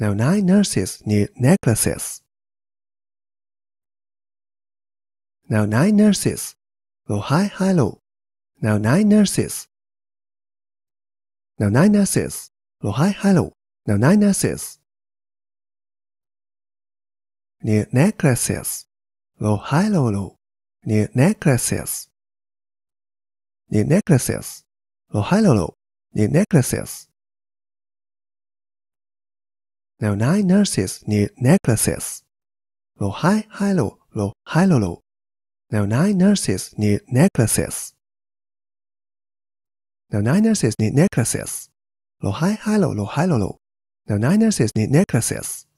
Now nine nurses need necklaces. Now nine nurses. Go high, high, low. Now nine nurses. Now nine nurses. Go high, high, low. Now nine nurses. New necklaces. Go high, low, low. New necklaces. New necklaces. Go high, low, low. New necklaces. Now nine nurses need necklaces. Lo hi hi lo lo hi lo lo. Now nine nurses need necklaces. Now nine nurses need necklaces. Lo hi hi lo lo hi lo lo. Now nine nurses need necklaces.